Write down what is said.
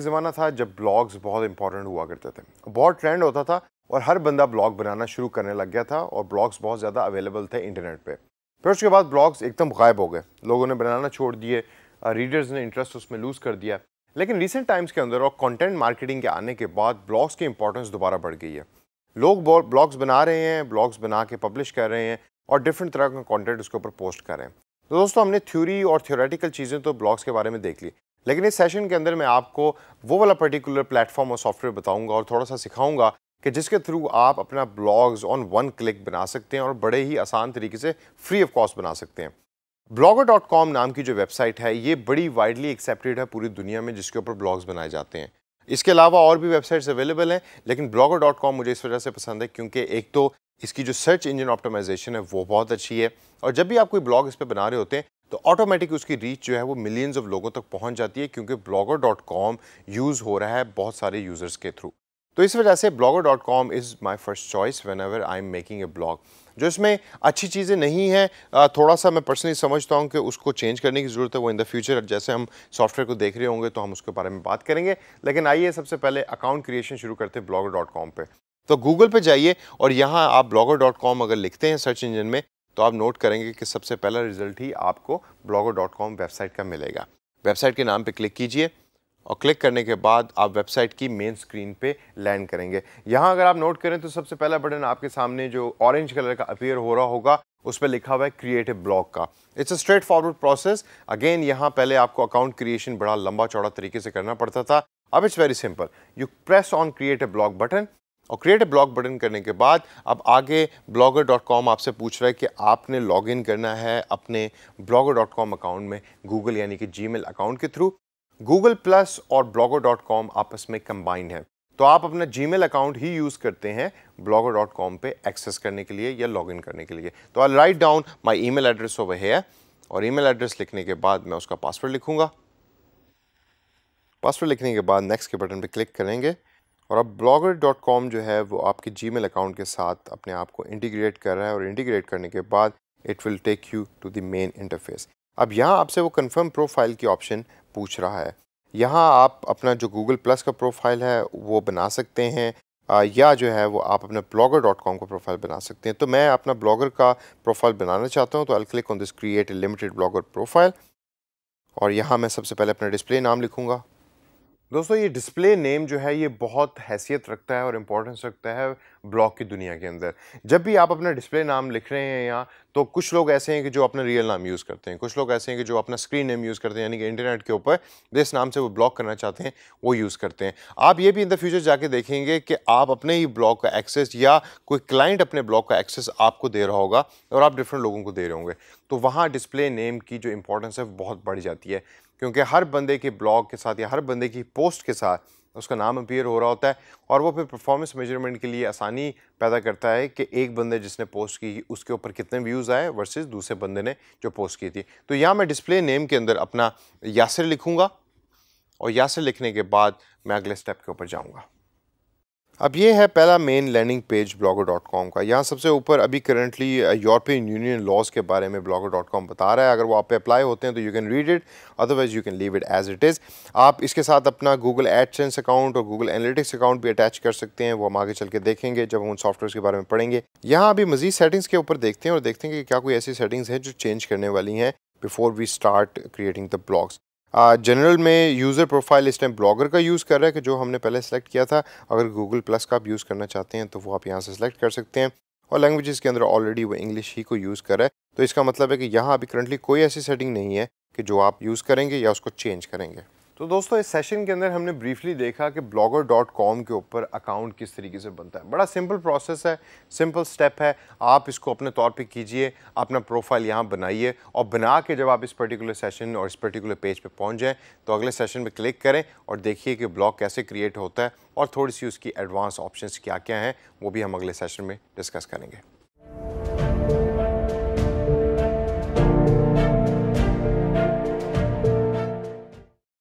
एक ज़माना था जब ब्लॉग्स बहुत इंपॉर्टेंट हुआ करते थे बहुत ट्रेंड होता था और हर बंदा ब्लॉग बनाना शुरू करने लग गया था और ब्लॉग्स बहुत ज़्यादा अवेलेबल थे इंटरनेट पे फिर उसके बाद ब्लॉग्स एकदम गायब हो गए लोगों ने बनाना छोड़ दिए रीडर्स ने इंटरेस्ट उसमें लूज़ कर दिया लेकिन रिसेंट टाइम्स के अंदर और कंटेंट मार्केटिंग के आने के बाद ब्लॉग्स की इंपॉर्टेंस दोबारा बढ़ गई है लोग ब्लॉग्स बना रहे हैं ब्लॉग्स बना के पब्लिश कर रहे हैं और डिफरेंट तरह का कंटेंट उसके ऊपर पोस्ट कर रहे हैं तो दोस्तों हमने थ्योरी और थियोरेटिकल चीज़ें तो ब्लॉग्स के बारे में देख ली लेकिन इस सेशन के अंदर मैं आपको वो वाला पर्टिकुलर प्लेटफॉर्म और सॉफ्टवेयर बताऊंगा और थोड़ा सा सिखाऊंगा कि जिसके थ्रू आप अपना ब्लॉग्स ऑन वन क्लिक बना सकते हैं और बड़े ही आसान तरीके से फ्री ऑफ कॉस्ट बना सकते हैं ब्लॉगर डॉट कॉम नाम की जो वेबसाइट है ये बड़ी वाइडली एक्सेप्टेड है पूरी दुनिया में जिसके ऊपर ब्लॉग्स बनाए जाते हैं इसके अलावा और भी वेबसाइट्स अवेलेबल हैं लेकिन ब्लॉगर डॉट कॉम मुझे इस वजह से पसंद है क्योंकि एक तो इसकी जो सर्च इंजन ऑप्टोमाइजेशन है वो बहुत अच्छी है और जब भी आप कोई ब्लॉग इस पर बना रहे होते हैं तो ऑटोमेटिक उसकी रीच जो है वो मिलियंस ऑफ लोगों तक पहुंच जाती है क्योंकि ब्लॉगर डॉट कॉम यूज़ हो रहा है बहुत सारे यूज़र्स के थ्रू तो इस वजह से blogger dot com is my first choice whenever I am making a blog जो इसमें अच्छी चीज़ें नहीं हैं थोड़ा सा मैं पर्सनली समझता हूँ कि उसको चेंज करने की ज़रूरत है वो इन द फ्यूचर जैसे हम सॉफ्टवेयर को देख रहे होंगे तो हम उसके बारे में बात करेंगे लेकिन आइए सबसे पहले अकाउंट क्रिएशन शुरू करते हैं ब्लॉगर डॉट कॉम पर तो गूगल पे जाइए और यहाँ आप ब्लॉगर डॉट कॉम अगर लिखते हैं सर्च इंजन में तो आप नोट करेंगे कि सबसे पहला रिजल्ट ही आपको ब्लॉगर डॉट कॉम वेबसाइट का मिलेगा वेबसाइट के नाम पे क्लिक कीजिए और क्लिक करने के बाद आप वेबसाइट की मेन स्क्रीन पे लैंड करेंगे यहाँ अगर आप नोट करें तो सबसे पहला बटन आपके सामने जो ऑरेंज कलर का अपीयर हो रहा होगा उस पर लिखा हुआ है क्रिएटिव ब्लॉग का it's a straightforward process again यहाँ पहले आपको अकाउंट क्रिएशन बड़ा लंबा चौड़ा तरीके से करना पड़ता था अब it's very simple you press on creative blog button और क्रिएट ए ब्लॉग बटन करने के बाद अब आगे ब्लॉगर डॉट कॉम आपसे पूछ रहा है कि आपने लॉग इन करना है अपने ब्लॉगर डॉट कॉम अकाउंट में गूगल यानी कि जी अकाउंट के थ्रू गूगल प्लस और ब्लॉगर डॉट कॉम आपस में कंबाइंड है तो आप अपना जी अकाउंट ही यूज़ करते हैं ब्लॉगर डॉट कॉम पर एक्सेस करने के लिए या लॉग इन करने के लिए तो I write down my email address over है और ई मेल एड्रेस लिखने के बाद मैं उसका पासवर्ड लिखूंगा पासवर्ड लिखने के बाद नेक्स्ट के बटन पे क्लिक करेंगे और अब ब्लॉगर डॉट कॉम जो है वो आपके जी मेल अकाउंट के साथ अपने आप को इंटीग्रेट कर रहा है और इंटीग्रेट करने के बाद it will take you to the main interface अब यहाँ आपसे वो कन्फर्म प्रोफाइल की ऑप्शन पूछ रहा है यहाँ आप अपना जो गूगल प्लस का प्रोफाइल है वो बना सकते हैं या जो है वो आप अपने ब्लॉगर डॉट कॉम का प्रोफाइल बना सकते हैं तो मैं अपना ब्लॉगर का प्रोफाइल बनाना चाहता हूँ तो I click on this create limited blogger profile और यहाँ मैं सबसे पहले अपना डिस्प्ले नाम लिखूँगा दोस्तों ये डिस्प्ले नेम जो है ये बहुत हैसियत रखता है और इम्पोर्टेंस रखता है ब्लॉग की दुनिया के अंदर जब भी आप अपना डिस्प्ले नाम लिख रहे हैं यहाँ तो कुछ लोग ऐसे हैं कि जो अपना रियल नाम यूज़ करते हैं कुछ लोग ऐसे हैं कि जो अपना स्क्रीन नेम यूज़ करते हैं यानी कि इंटरनेट के ऊपर जिस तो नाम से वो ब्लॉक करना चाहते हैं वो यूज़ करते हैं आप ये भी इन द फ्यूचर जाके देखेंगे कि आप अपने ही ब्लॉग का एक्सेस या कोई क्लाइंट अपने ब्लॉग का एक्सेस आपको दे रहा होगा और आप डिफरेंट लोगों को दे रहे होंगे तो वहाँ डिस्प्ले नेम की जो इंपॉर्टेंस है बहुत बढ़ जाती है क्योंकि हर बंदे के ब्लॉग के साथ या हर बंदे की पोस्ट के साथ उसका नाम अपीयर हो रहा होता है और वो फिर परफॉर्मेंस मेजरमेंट के लिए आसानी पैदा करता है कि एक बंदे जिसने पोस्ट की उसके ऊपर कितने व्यूज़ आए वर्सेस दूसरे बंदे ने जो पोस्ट की थी तो यहाँ मैं डिस्प्ले नेम के अंदर अपना यासर लिखूँगा और यासर लिखने के बाद मैं अगले स्टेप के ऊपर जाऊँगा अब ये है पहला main landing page blogger dot com का यहाँ सबसे ऊपर अभी करंटली यूरोपियन यूनियन लॉज के बारे में ब्लॉगर डॉट कॉम बता रहा है अगर वो आप पे अप्लाई होते हैं तो you can read it otherwise you can leave it as it is आप इसके साथ अपना गूगल एडसेंस अकाउंट और गूगल एनालिटिक्स अकाउंट भी अटैच कर सकते हैं वो हम आगे चल के देखेंगे जब हम उन सॉफ्टवेयर के बारे में पढ़ेंगे यहाँ अभी मजीद सेटिंग्स के ऊपर देखते हैं और देखते हैं कि क्या कोई ऐसी सेटिंग्स हैं जो चेंज करने वाली हैं before we start creating the blogs general में यूज़र प्रोफाइल इस टाइम ब्लॉगर का यूज़ कर रहा है कि जो हमने पहले सेलेक्ट किया था अगर गूगल प्लस का आप यूज़ करना चाहते हैं तो वो आप यहाँ से सेलेक्ट कर सकते हैं और लैंग्वेजेस के अंदर ऑलरेडी वो इंग्लिश ही को यूज़ कर रहा है तो इसका मतलब है कि यहाँ अभी करंटली कोई ऐसी सेटिंग नहीं है कि जो आप यूज़ करेंगे या उसको चेंज करेंगे तो दोस्तों इस सेशन के अंदर हमने ब्रीफली देखा कि ब्लॉगर डॉट कॉम के ऊपर अकाउंट किस तरीके से बनता है बड़ा सिंपल प्रोसेस है सिंपल स्टेप है आप इसको अपने तौर पे कीजिए अपना प्रोफाइल यहाँ बनाइए और बना के जब आप इस पर्टिकुलर सेशन और इस पर्टिकुलर पेज पे पहुँच जाएँ तो अगले सेशन पर क्लिक करें और देखिए कि ब्लॉग कैसे क्रिएट होता है और थोड़ी सी उसकी एडवांस ऑप्शन क्या क्या हैं वो भी हम अगले सेशन में डिस्कस करेंगे